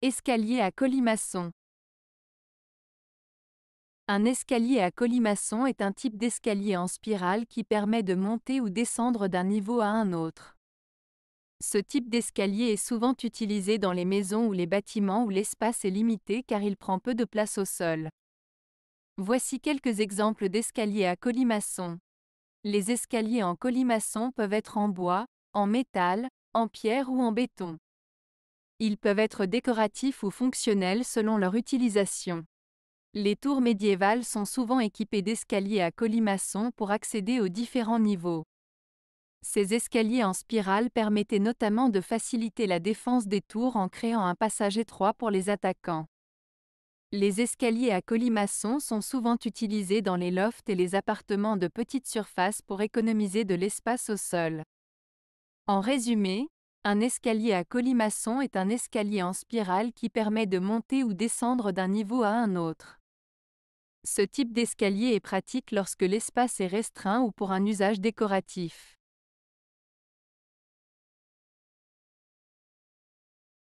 Escalier à colimaçon. Un escalier à colimaçon est un type d'escalier en spirale qui permet de monter ou descendre d'un niveau à un autre. Ce type d'escalier est souvent utilisé dans les maisons ou les bâtiments où l'espace est limité car il prend peu de place au sol. Voici quelques exemples d'escaliers à colimaçon. Les escaliers en colimaçon peuvent être en bois, en métal, en pierre ou en béton. Ils peuvent être décoratifs ou fonctionnels selon leur utilisation. Les tours médiévales sont souvent équipées d'escaliers à colimaçon pour accéder aux différents niveaux. Ces escaliers en spirale permettaient notamment de faciliter la défense des tours en créant un passage étroit pour les attaquants. Les escaliers à colimaçon sont souvent utilisés dans les lofts et les appartements de petite surface pour économiser de l'espace au sol. En résumé, un escalier à colimaçon est un escalier en spirale qui permet de monter ou descendre d'un niveau à un autre. Ce type d'escalier est pratique lorsque l'espace est restreint ou pour un usage décoratif.